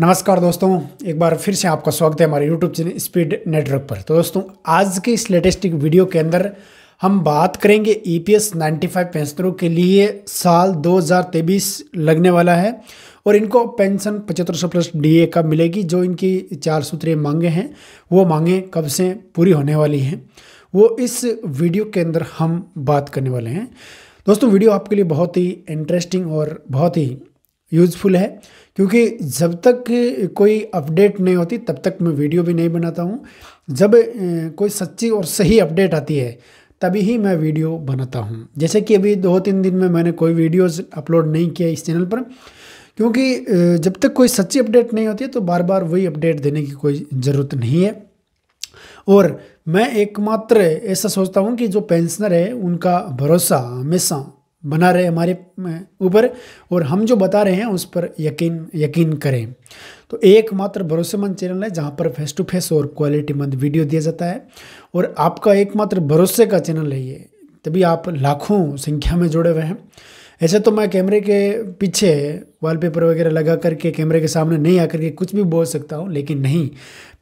नमस्कार दोस्तों एक बार फिर से आपका स्वागत है हमारे यूट्यूब चैनल स्पीड नेटवर्क पर तो दोस्तों आज के इस लेटेस्टिक वीडियो के अंदर हम बात करेंगे E P S ninety five पेंशनरों के लिए साल 2023 लगने वाला है और इनको पेंशन पचहत्तर सौ प्लस डी कब मिलेगी जो इनकी चार सूत्रीय मांगे हैं वो मांगे कब से पूरी होने वाली हैं वो इस वीडियो के अंदर हम बात करने वाले हैं दोस्तों वीडियो आपके लिए बहुत ही इंटरेस्टिंग और बहुत ही यूज़फुल है क्योंकि जब तक कोई अपडेट नहीं होती तब तक मैं वीडियो भी नहीं बनाता हूँ जब कोई सच्ची और सही अपडेट आती है तभी ही मैं वीडियो बनाता हूँ जैसे कि अभी दो तीन दिन में मैंने कोई वीडियोस अपलोड नहीं किया इस चैनल पर क्योंकि जब तक कोई सच्ची अपडेट नहीं होती है तो बार बार वही अपडेट देने की कोई ज़रूरत नहीं है और मैं एकमात्र ऐसा सोचता हूँ कि जो पेंशनर है उनका भरोसा हमेशा बना रहे हमारे ऊपर और हम जो बता रहे हैं उस पर यकीन यकीन करें तो एकमात्र भरोसेमंद चैनल है जहाँ पर फेस टू फेस और क्वालिटीमंद वीडियो दिया जाता है और आपका एकमात्र भरोसे का चैनल है ये तभी आप लाखों संख्या में जुड़े हुए हैं ऐसे तो मैं कैमरे के पीछे वॉलपेपर वगैरह लगा करके कैमरे के सामने नहीं आकर के कुछ भी बोल सकता हूँ लेकिन नहीं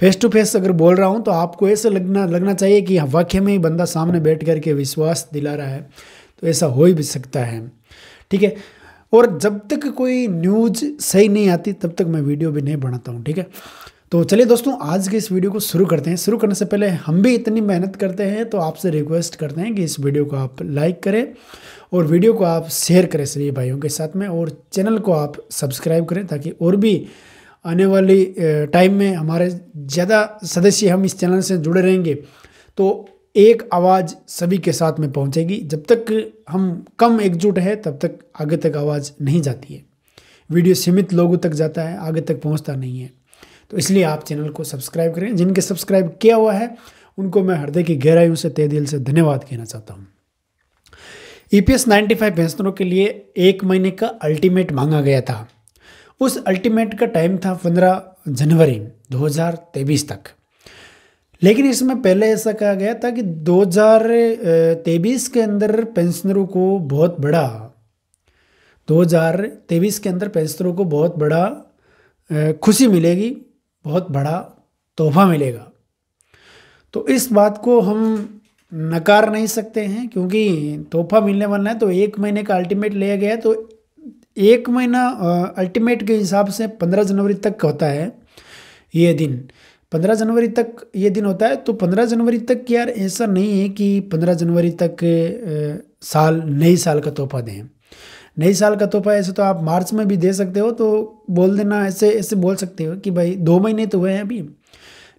फेस टू फेस अगर बोल रहा हूँ तो आपको ऐसे लगना लगना चाहिए कि वाक्य में ही बंदा सामने बैठ करके विश्वास दिला रहा है तो ऐसा हो ही भी सकता है ठीक है और जब तक कोई न्यूज सही नहीं आती तब तक मैं वीडियो भी नहीं बनाता हूँ ठीक है तो चलिए दोस्तों आज के इस वीडियो को शुरू करते हैं शुरू करने से पहले हम भी इतनी मेहनत करते हैं तो आपसे रिक्वेस्ट करते हैं कि इस वीडियो को आप लाइक करें और वीडियो को आप शेयर करें सभी भाइयों के साथ में और चैनल को आप सब्सक्राइब करें ताकि और भी आने वाली टाइम में हमारे ज़्यादा सदस्य हम इस चैनल से जुड़े रहेंगे तो एक आवाज़ सभी के साथ में पहुंचेगी जब तक हम कम एकजुट है तब तक आगे तक आवाज़ नहीं जाती है वीडियो सीमित लोगों तक जाता है आगे तक पहुंचता नहीं है तो इसलिए आप चैनल को सब्सक्राइब करें जिनके सब्सक्राइब किया हुआ है उनको मैं हृदय की गहराइयों से तय दिल से धन्यवाद कहना चाहता हूँ E e P S ninety five पेंशनरों के लिए एक महीने का अल्टीमेट मांगा गया था उस अल्टीमेट का टाइम था पंद्रह जनवरी 2023 तक लेकिन इसमें पहले ऐसा कहा गया था कि 2023 के अंदर पेंशनरों को बहुत बड़ा 2023 के अंदर पेंशनरों को बहुत बड़ा खुशी मिलेगी बहुत बड़ा तोहफा मिलेगा तो इस बात को हम नकार नहीं सकते हैं क्योंकि तोहफा मिलने वाला है तो एक महीने का अल्टीमेट लिया गया तो एक महीना अल्टीमेट के हिसाब से पंद्रह जनवरी तक होता है ये दिन पंद्रह जनवरी तक ये दिन होता है तो पंद्रह जनवरी तक यार ऐसा नहीं है कि पंद्रह जनवरी तक साल नई साल का तोहफा दें नई साल का तोहफा ऐसे तो आप मार्च में भी दे सकते हो तो बोल देना ऐसे ऐसे बोल सकते हो कि भाई दो महीने तो हुए हैं अभी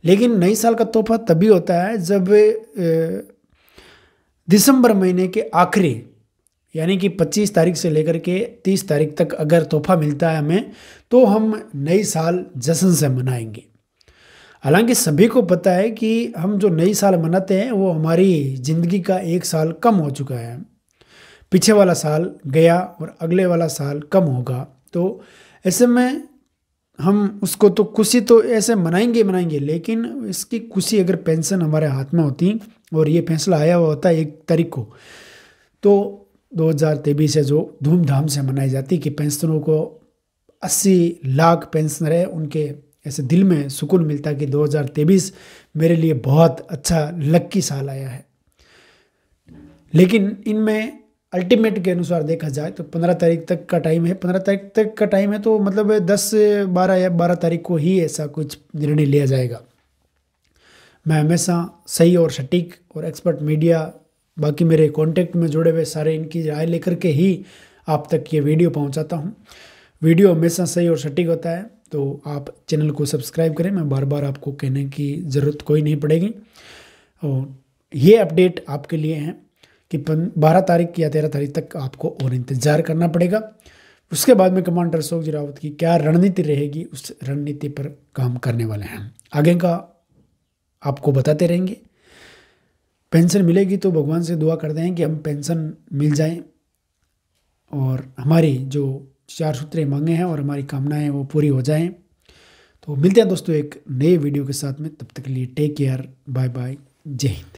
लेकिन नई साल का तोहफा तभी होता है जब दिसंबर महीने के आखिरी यानी कि 25 तारीख से लेकर के 30 तारीख तक अगर तोहफा मिलता है हमें तो हम नए साल जश्न से मनाएंगे हालांकि सभी को पता है कि हम जो नई साल मनाते हैं वो हमारी ज़िंदगी का एक साल कम हो चुका है पीछे वाला साल गया और अगले वाला साल कम होगा तो ऐसे में हम उसको तो खुशी तो ऐसे मनाएंगे मनाएंगे लेकिन इसकी खुशी अगर पेंशन हमारे हाथ में होती और ये फैसला आया हुआ होता एक तारीख को तो दो हज़ार तेईस है जो धूमधाम से मनाई जाती कि पेंशनरों को अस्सी लाख पेंशनर है उनके ऐसे दिल में सुकून मिलता है कि 2023 मेरे लिए बहुत अच्छा लक्की साल आया है लेकिन इनमें अल्टीमेट के अनुसार देखा जाए तो पंद्रह तारीख तक का टाइम है पंद्रह तारीख तक का टाइम है तो मतलब दस बारह या बारह तारीख को ही ऐसा कुछ निर्णय लिया जाएगा मैं हमेशा सही और सटीक और एक्सपर्ट मीडिया बाकी मेरे कॉन्टेक्ट में जुड़े हुए सारे इनकी राय लेकर के ही आप तक ये वीडियो पहुंचाता हूं वीडियो हमेशा सही और सटीक होता है तो आप चैनल को सब्सक्राइब करें मैं बार बार आपको कहने की ज़रूरत कोई नहीं पड़ेगी और ये अपडेट आपके लिए हैं कि बारह तारीख या तेरह तारीख तक आपको और इंतज़ार करना पड़ेगा उसके बाद में कमांडर अशोक रावत की क्या रणनीति रहेगी उस रणनीति पर काम करने वाले हैं आगे का आपको बताते रहेंगे पेंशन मिलेगी तो भगवान से दुआ करते हैं कि हम पेंशन मिल जाए और हमारी जो चार सूत्र मांगे हैं और हमारी कामनाएं वो पूरी हो जाएं तो मिलते हैं दोस्तों एक नए वीडियो के साथ में तब तक के लिए टेक केयर बाय बाय जय हिंद